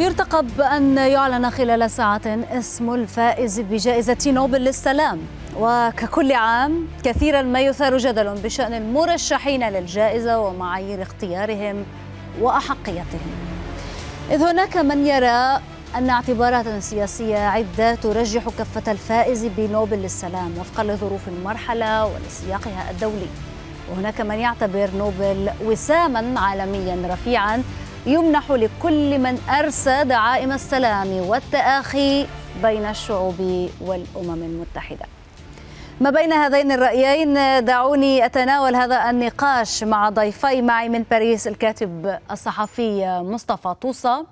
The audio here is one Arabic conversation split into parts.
يرتقب أن يعلن خلال ساعة اسم الفائز بجائزة نوبل للسلام وككل عام كثيرا ما يثار جدل بشأن المرشحين للجائزة ومعايير اختيارهم وأحقيتهم إذ هناك من يرى أن اعتبارات سياسية عدة ترجح كفة الفائز بنوبل للسلام وفقا لظروف المرحلة ولسياقها الدولي وهناك من يعتبر نوبل وساما عالميا رفيعا يمنح لكل من أرسى دعائم السلام والتآخي بين الشعوب والأمم المتحدة ما بين هذين الرأيين دعوني أتناول هذا النقاش مع ضيفي معي من باريس الكاتب الصحفي مصطفى طوسة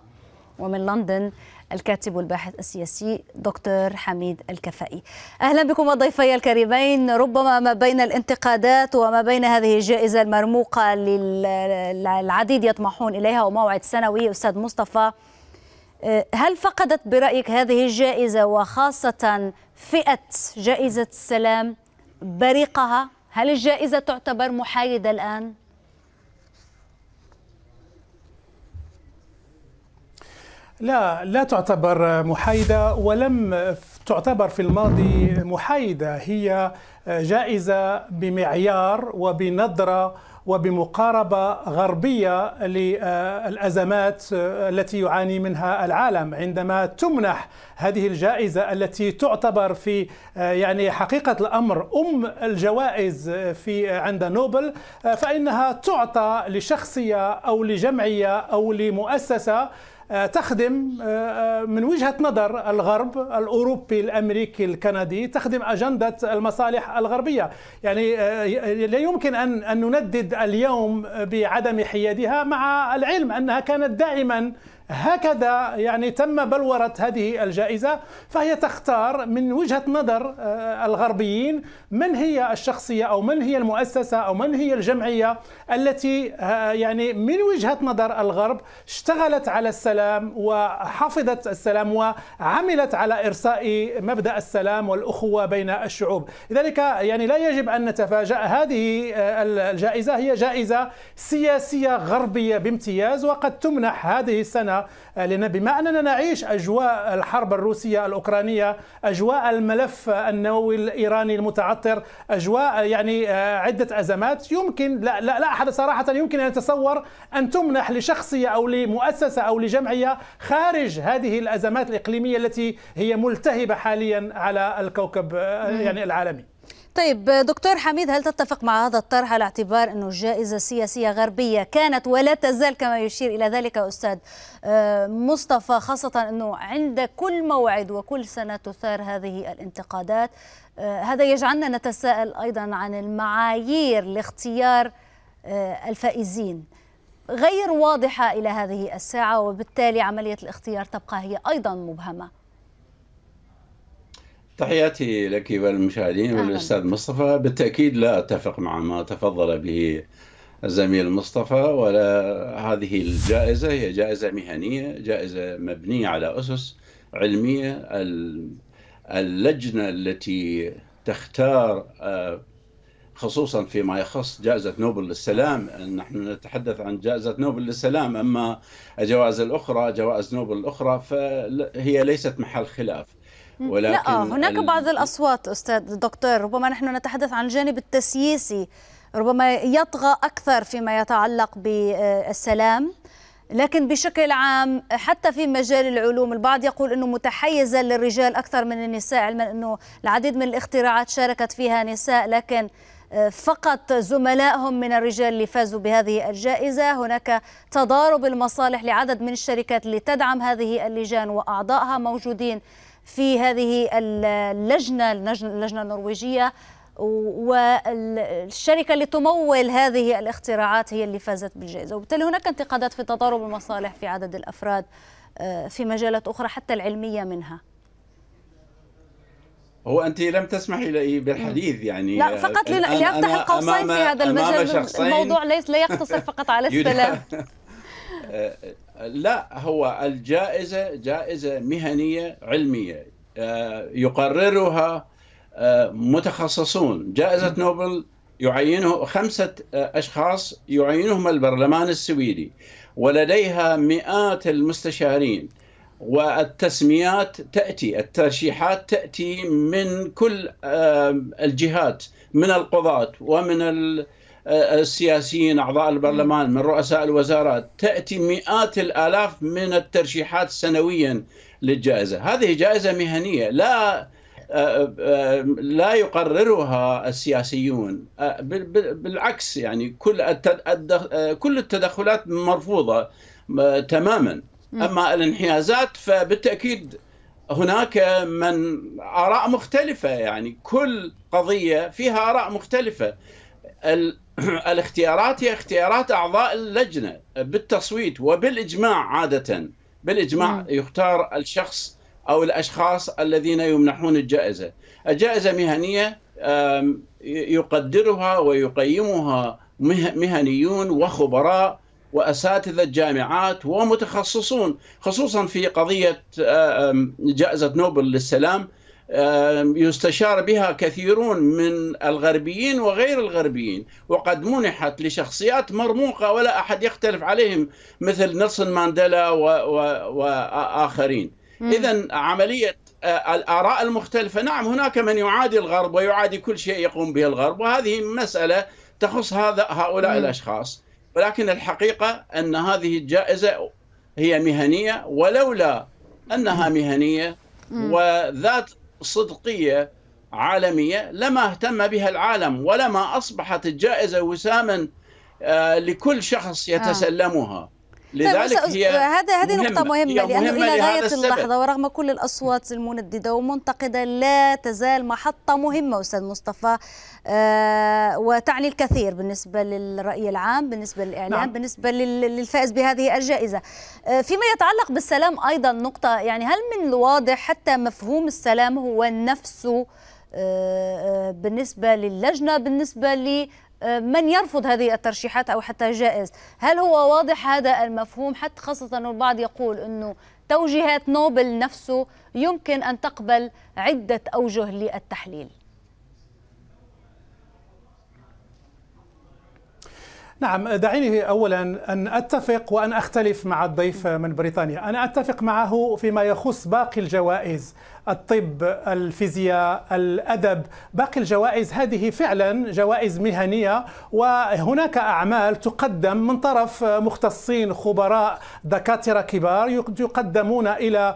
ومن لندن الكاتب والباحث السياسي دكتور حميد الكفائي أهلا بكم وضيفي الكريمين ربما ما بين الانتقادات وما بين هذه الجائزة المرموقة للعديد يطمحون إليها وموعد سنوي أستاذ مصطفى هل فقدت برأيك هذه الجائزة وخاصة فئة جائزة السلام بريقها؟ هل الجائزة تعتبر محايدة الآن؟ لا لا تعتبر محايدة ولم تعتبر في الماضي محايدة هي جائزة بمعيار وبنظرة وبمقاربة غربية للأزمات التي يعاني منها العالم عندما تمنح هذه الجائزة التي تعتبر في يعني حقيقة الأمر أم الجوائز في عند نوبل فإنها تعطى لشخصية أو لجمعية أو لمؤسسة آه، تخدم آه، آه، من وجهة نظر الغرب الأوروبي الأمريكي الكندي تخدم أجندة المصالح الغربية يعني لا يمكن أن أن نندد اليوم بعدم حيادها مع العلم أنها كانت دائما هكذا يعني تم بلورة هذه الجائزة فهي تختار من وجهة نظر آه، الغربيين من هي الشخصية أو من هي المؤسسة أو من هي الجمعية التي آه، يعني من وجهة نظر الغرب اشتغلت على السلام وحفظت السلام وعملت على إرساء مبدأ السلام والأخوة بين الشعوب لذلك يعني لا يجب أن نتفاجأ هذه آه، الجائزة هي جائزة سياسية غربية بامتياز وقد تمنح هذه السنة الصالحة لنا بما أننا نعيش أجواء الحرب الروسية الأوكرانية أجواء الملف النووي الإيراني المتعطر أجواء آه، يعني آه، عدة أزمات يمكن لا, لا, لا أحد صراحة يمكن أن يتصور أن تمنح لشخصية أو لمؤسسة أو لجمعية خارج هذه الأزمات الإقليمية التي هي ملتهبة حاليا على الكوكب آه، يعني العالمي طيب دكتور حميد هل تتفق مع هذا الطرح على اعتبار أنه الجائزة السياسية غربية كانت ولا تزال كما يشير إلى ذلك أستاذ آه، مصطفى خاصة أنه عند كل موعد وكل سنة تثار هذه الانتقادات آه، هذا يجعلنا نتساءل أيضا عن المعايير لاختيار آه، الفائزين غير واضحة إلى هذه الساعة وبالتالي عملية الاختيار تبقى هي أيضا مبهمة تحياتي لك والمشاهدين والاستاذ مصطفى بالتاكيد لا اتفق مع ما تفضل به الزميل مصطفى ولا هذه الجائزه هي جائزه مهنيه جائزه مبنيه على اسس علميه اللجنه التي تختار آه، خصوصا فيما يخص جائزة نوبل للسلام نحن نتحدث عن جائزة نوبل للسلام أما الجوائز الأخرى جوائز نوبل الأخرى فهي ليست محل خلاف ولكن لا آه، هناك بعض الاصوات استاذ دكتور ربما نحن نتحدث عن الجانب التسييسي ربما يطغى اكثر فيما يتعلق بالسلام لكن بشكل عام حتى في مجال العلوم البعض يقول انه متحيزه للرجال اكثر من النساء علما انه العديد من الاختراعات شاركت فيها نساء لكن آه، فقط زملائهم من الرجال اللي فازوا بهذه الجائزة هناك تضارب المصالح لعدد من الشركات اللي تدعم هذه اللجان وأعضائها موجودين في هذه اللجنة اللجنة النرويجية والشركة اللي تمول هذه الاختراعات هي اللي فازت بالجائزة وبالتالي هناك انتقادات في تضارب المصالح في عدد الأفراد آه، في مجالات أخرى حتى العلمية منها هو انت لم تسمحي لي بالحديث يعني لا فقط آه، لافتح القوسين في هذا المجال الموضوع ليس لا يقتصر فقط على السلام لا هو الجائزة جائزة مهنية علمية آه، يقررها آه، متخصصون جائزة نوبل يعينه خمسة آه، أشخاص يعينهم البرلمان السويدي ولديها مئات المستشارين والتسميات تأتي الترشيحات تأتي من كل الجهات من القضاة ومن السياسيين أعضاء البرلمان من رؤساء الوزارات تأتي مئات الآلاف من الترشيحات سنويا للجائزة هذه جائزة مهنية لا آه، آه، لا يقررها السياسيون آه، بالعكس يعني كل كل التدخلات مرفوضه تماما اما الانحيازات فبالتاكيد هناك من اراء مختلفه يعني كل قضيه فيها اراء مختلفه الاختيارات هي اختيارات اعضاء اللجنه بالتصويت وبالاجماع عاده بالاجماع يختار الشخص او الاشخاص الذين يمنحون الجائزه الجائزه مهنيه يقدرها ويقيمها مهنيون وخبراء واساتذه جامعات ومتخصصون خصوصا في قضيه جائزه نوبل للسلام يستشار بها كثيرون من الغربيين وغير الغربيين وقد منحت لشخصيات مرموقة ولا أحد يختلف عليهم مثل نيلسون مانديلا وآخرين إذا عملية الآراء المختلفة نعم هناك من يعادي الغرب ويعادي كل شيء يقوم به الغرب وهذه مسألة تخص هذا هؤلاء مم. الأشخاص ولكن الحقيقة أن هذه الجائزة هي مهنية ولولا أنها مهنية وذات صدقية عالمية لما اهتم بها العالم ولما أصبحت الجائزة وساما آه، لكل شخص آه. يتسلمها طيب، لذلك هي هذا هذه نقطة مهمة, مهمة لأنه إلى غاية اللحظة ورغم كل الأصوات المنددة ومنتقدة لا تزال محطة مهمة أستاذ مصطفى آه وتعني الكثير بالنسبة للرأي العام بالنسبة للإعلام نعم. بالنسبة للفائز بهذه الجائزة آه فيما يتعلق بالسلام أيضا نقطة يعني هل من الواضح حتى مفهوم السلام هو نفسه آه، آه، بالنسبة للجنة بالنسبة من يرفض هذه الترشيحات أو حتى جائز هل هو واضح هذا المفهوم حتى خاصة أنه البعض يقول أنه توجيهات نوبل نفسه يمكن أن تقبل عدة أوجه للتحليل نعم دعيني اولا ان اتفق وان اختلف مع الضيف من بريطانيا، انا اتفق معه فيما يخص باقي الجوائز، الطب الفيزياء الأدب باقي الجوائز هذه فعلا جوائز مهنية وهناك أعمال تقدم من طرف مختصين خبراء دكاترة كبار يقدمون إلى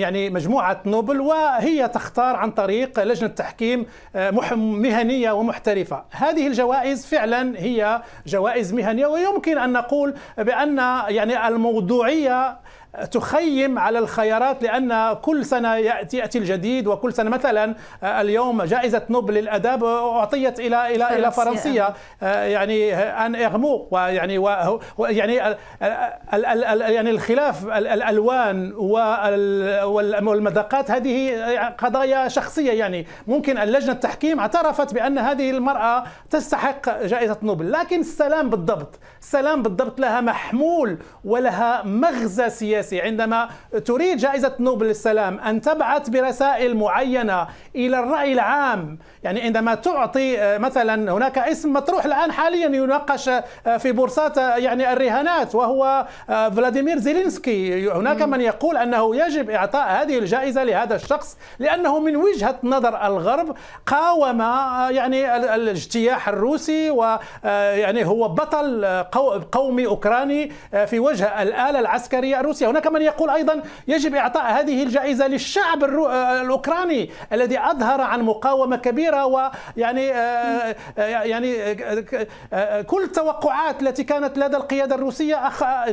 يعني مجموعة نوبل وهي تختار عن طريق لجنة تحكيم مهنية ومحترفة هذه الجوائز فعلا هي جوائز مهنية ويمكن أن نقول بأن يعني الموضوعية تخيم على الخيارات لان كل سنه ياتي ياتي الجديد وكل سنه مثلا آه، اليوم جائزه نوبل للاداب اعطيت الى الى الى فرنسيه آه، يعني آه، ان اغمو ويعني ويعني يعني الخلاف الالوان والمذاقات هذه قضايا شخصيه يعني ممكن اللجنه التحكيم اعترفت بان هذه المراه تستحق جائزه نوبل لكن السلام بالضبط السلام بالضبط لها محمول ولها مغزى سياسي السياسي عندما تريد جائزة نوبل للسلام أن تبعث برسائل معينة إلى الرأي العام يعني عندما تعطي آه، مثلا هناك اسم مطروح الآن حاليا يناقش آه، في بورصات آه، يعني الرهانات وهو فلاديمير زيلينسكي هناك من يقول أنه يجب إعطاء هذه الجائزة لهذا الشخص لأنه من وجهة نظر الغرب قاوم يعني الاجتياح الروسي ويعني هو بطل قومي أوكراني في وجه الآلة العسكرية الروسية هناك من يقول أيضا يجب إعطاء هذه الجائزة للشعب آه، الأوكراني الذي أظهر عن مقاومة كبيرة ويعني يعني, آه، آه، يعني، كل التوقعات التي كانت لدى القيادة الروسية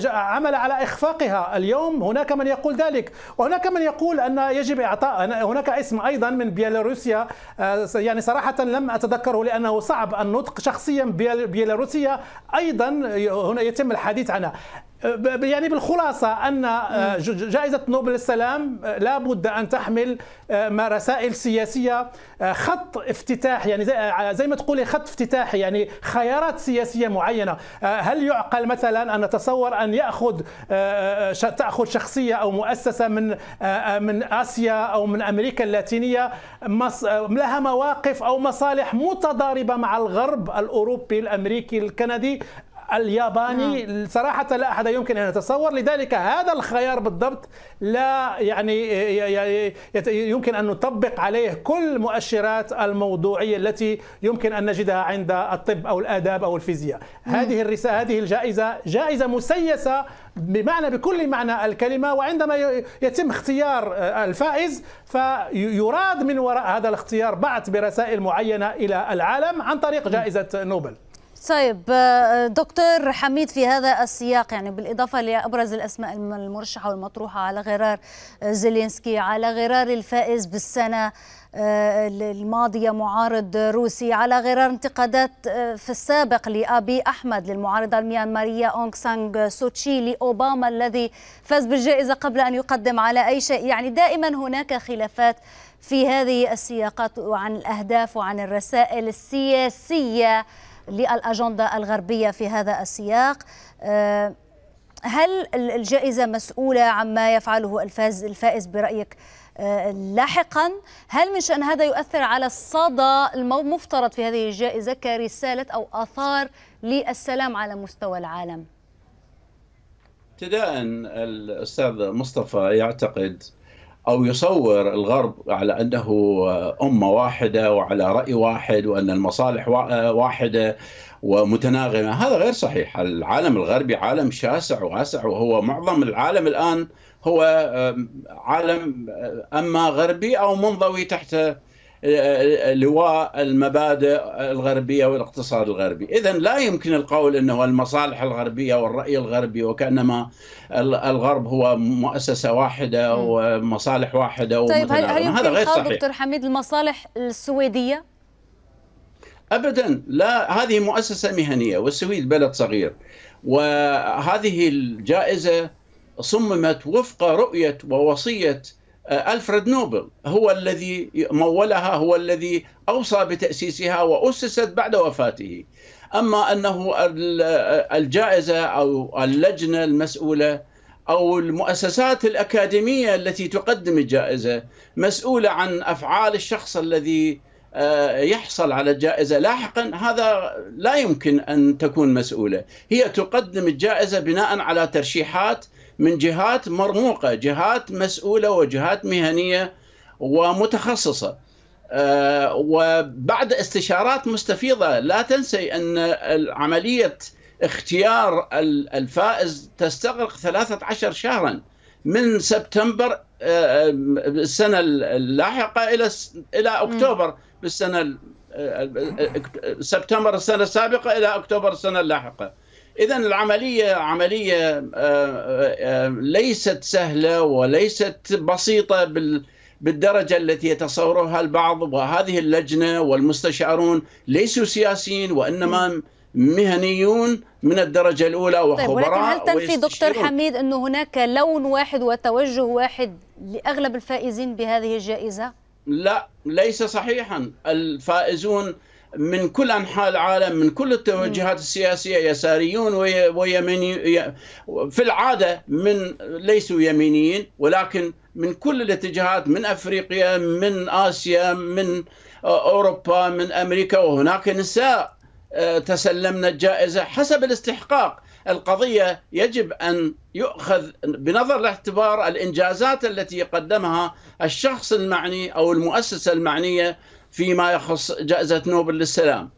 عمل على إخفاقها اليوم هناك من يقول ذلك وهناك من يقول أن يجب إعطاء هناك اسم أيضا من بيلاروسيا يعني صراحة لم أتذكره لأنه صعب النطق شخصيا بيلاروسيا أيضا هنا يتم الحديث عنها يعني بالخلاصة أن آه، جائزة نوبل السلام آه، لابد أن تحمل آه، رسائل سياسية خط افتتاح يعني زي ما تقولي خط افتتاحي يعني خيارات سياسية معينة هل يعقل مثلا أن نتصور أن يأخذ تأخذ شخصية أو مؤسسة من من آسيا أو من أمريكا اللاتينية لها مواقف أو مصالح متضاربة مع الغرب الأوروبي الأمريكي الكندي الياباني نعم. صراحة لا أحد يمكن أن يتصور لذلك هذا الخيار بالضبط لا يعني يمكن أن نطبق عليه كل مؤشرات الموضوعية التي يمكن أن نجدها عند الطب أو الآداب أو الفيزياء هذه الرسالة هذه الجائزة جائزة مسيسة بمعنى بكل معنى الكلمة وعندما يتم اختيار الفائز فيراد من وراء هذا الاختيار بعث برسائل معينة إلى العالم عن طريق جائزة نوبل طيب آه، دكتور حميد في هذا السياق يعني بالإضافة لأبرز الأسماء المرشحة والمطروحة على غرار آه، زيلينسكي على غرار الفائز بالسنة آه، الماضية معارض روسي على غرار انتقادات في السابق لأبي أحمد للمعارضة الميانمارية أونغ سانغ سوتشي لأوباما الذي فاز بالجائزة قبل أن يقدم على أي شيء يعني دائما هناك خلافات في هذه السياقات وعن الأهداف وعن الرسائل السياسية للأجندة الغربية في هذا السياق آه، هل الجائزة مسؤولة عما يفعله الفاز الفائز برأيك آه، لاحقا هل من شأن هذا يؤثر على الصدى المفترض في هذه الجائزة كرسالة أو آثار للسلام على مستوى العالم ابتداء الأستاذ مصطفى يعتقد او يصور الغرب على انه امه واحده وعلى راي واحد وان المصالح آه، واحده ومتناغمه، هذا غير صحيح، العالم الغربي عالم شاسع واسع وهو معظم العالم الان هو عالم آه، اما غربي او منضوي تحت لواء المبادئ الغربيه والاقتصاد الغربي، اذا لا يمكن القول انه المصالح الغربيه والراي الغربي وكانما الغرب هو مؤسسه واحده ومصالح واحده طيب هل, هل يمكن هذا غير صحيح دكتور حميد المصالح السويديه؟ ابدا لا هذه مؤسسه مهنيه والسويد بلد صغير وهذه الجائزه صممت وفق رؤيه ووصيه آه، ألفريد نوبل هو الذي مولها هو الذي أوصى بتأسيسها وأسست بعد وفاته أما أنه الجائزة أو اللجنة المسؤولة أو المؤسسات الأكاديمية التي تقدم الجائزة مسؤولة عن أفعال الشخص الذي آه، يحصل على الجائزة لاحقا هذا لا يمكن أن تكون مسؤولة هي تقدم الجائزة بناء على ترشيحات من جهات مرموقة جهات مسؤولة وجهات مهنية ومتخصصة آه، وبعد استشارات مستفيضة لا تنسي أن عملية اختيار الفائز تستغرق 13 شهرا من سبتمبر آه، السنة اللاحقة إلى إلى أكتوبر بالسنة آه، سبتمبر السنة السابقة إلى أكتوبر السنة اللاحقة إذا العملية عملية آه، آه، آه، ليست سهلة وليست بسيطة بال بالدرجة التي يتصورها البعض وهذه اللجنة والمستشارون ليسوا سياسيين وإنما مهنيون من الدرجة الأولى وخبراء طيب ولكن هل تنفي دكتور حميد أن هناك لون واحد وتوجه واحد لأغلب الفائزين بهذه الجائزة؟ لا ليس صحيحا الفائزون من كل أنحاء العالم من كل التوجهات السياسية يساريون ويمينيون في العادة من ليسوا يمينيين ولكن من كل الاتجاهات من أفريقيا من آسيا من أوروبا من أمريكا وهناك نساء آه، تسلمنا الجائزة حسب الاستحقاق القضية يجب أن يؤخذ بنظر الاعتبار الإنجازات التي قدمها الشخص المعني أو المؤسسة المعنية فيما يخص جائزة نوبل للسلام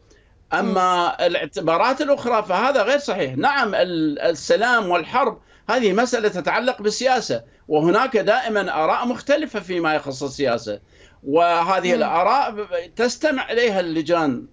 أما الاعتبارات الأخرى فهذا غير صحيح نعم السلام والحرب هذه مسألة تتعلق بالسياسة وهناك دائما آراء مختلفة فيما يخص السياسة وهذه الآراء تستمع إليها اللجان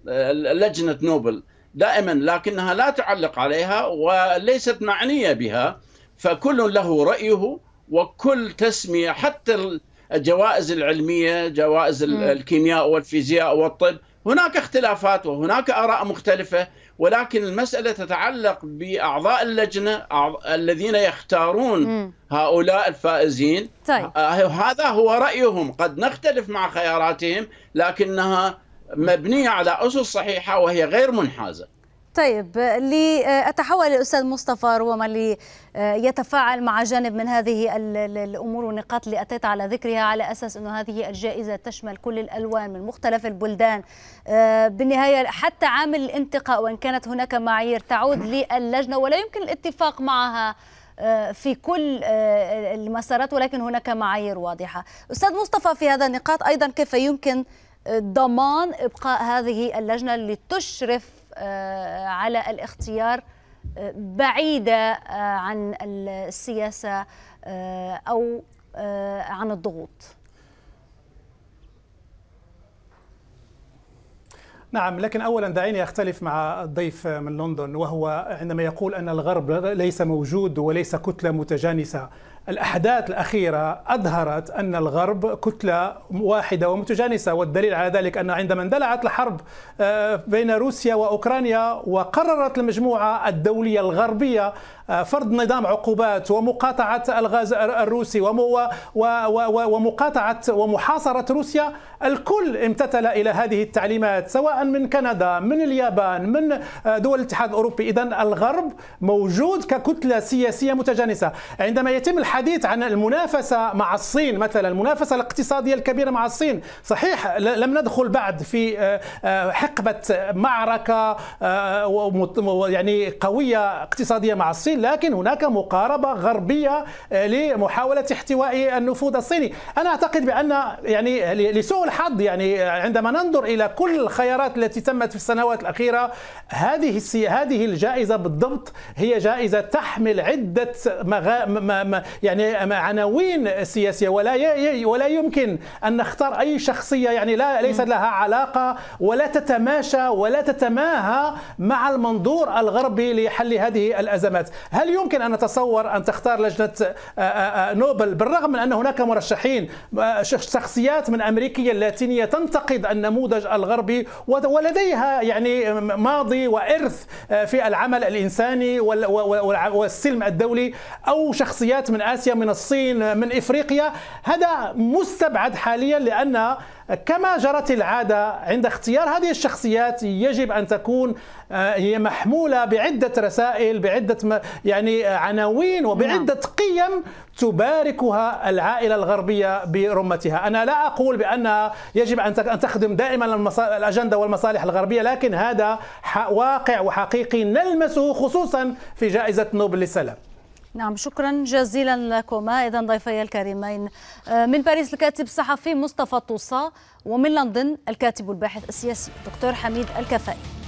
لجنة نوبل دائما لكنها لا تعلق عليها وليست معنية بها فكل له رأيه وكل تسمية حتى الجوائز العلمية جوائز الكيمياء والفيزياء والطب هناك اختلافات وهناك آراء مختلفة ولكن المسألة تتعلق بأعضاء اللجنة الذين يختارون هؤلاء الفائزين طيب. آه، هذا هو رأيهم قد نختلف مع خياراتهم لكنها مبنية على أسس صحيحة وهي غير منحازة طيب لأتحول للأستاذ مصطفى ربما ليتفاعل آه، مع جانب من هذه الأمور والنقاط اللي أتيت على ذكرها على أساس أنه هذه الجائزة تشمل كل الألوان من مختلف البلدان آه، بالنهاية حتى عامل الانتقاء وإن كانت هناك معايير تعود للجنة ولا يمكن الاتفاق معها آه، في كل المسارات ولكن هناك معايير واضحة أستاذ مصطفى في هذا النقاط أيضا كيف يمكن ضمان ابقاء هذه اللجنه اللي تشرف آه، على الاختيار آه، بعيده آه، عن السياسه او عن الضغوط نعم لكن اولا دعيني اختلف مع الضيف من لندن وهو عندما يقول ان الغرب ليس موجود وليس كتله متجانسه الأحداث الأخيرة أظهرت أن الغرب كتلة واحدة ومتجانسة والدليل على ذلك أن عندما اندلعت الحرب آه، بين روسيا وأوكرانيا وقررت المجموعة الدولية الغربية فرض نظام عقوبات ومقاطعة الغاز الروسي ومقاطعة ومحاصرة روسيا الكل امتثل إلى هذه التعليمات سواء من كندا من اليابان من آه، دول الاتحاد الأوروبي إذا الغرب موجود ككتلة سياسية متجانسة عندما يتم الحديث عن المنافسة مع الصين مثلا المنافسة الاقتصادية الكبيرة مع الصين صحيح لم ندخل بعد في آه، آه، حقبة معركة يعني قوية اقتصادية مع الصين لكن هناك مقاربة غربية آه، لمحاولة احتواء النفوذ الصيني أنا أعتقد بأن يعني لسوء الحظ يعني عندما ننظر إلى كل الخيارات التي تمت في السنوات الأخيرة هذه هذه الجائزة بالضبط هي جائزة تحمل عدة مغا... م... م... يعني عناوين سياسية ولا ي... ولا يمكن أن نختار أي شخصية يعني لا ليس لها علاقة ولا تتماشى ولا تتماهى مع المنظور الغربي لحل هذه الأزمات هل يمكن أن نتصور أن تختار لجنة آه، آه، آه، نوبل بالرغم من أن هناك مرشحين شخصيات من أمريكية اللاتينية تنتقد النموذج الغربي ولديها يعني ماضي وإرث في العمل الإنساني والسلم الدولي أو شخصيات من آسيا من الصين من إفريقيا هذا مستبعد حاليا لأن كما جرت العادة عند اختيار هذه الشخصيات يجب أن تكون آه، هي محمولة بعدة رسائل بعدة يعني عناوين وبعدة نعم. قيم تباركها العائلة الغربية برمتها أنا لا أقول بأنها يجب أن تخدم دائما الأجندة والمصالح الغربية لكن هذا واقع وحقيقي نلمسه خصوصا في جائزة نوبل للسلام نعم شكرا جزيلا لكما اذا ضيفي الكريمين آه، من باريس الكاتب الصحفي مصطفى طوسه ومن لندن الكاتب الباحث السياسي دكتور حميد الكفائي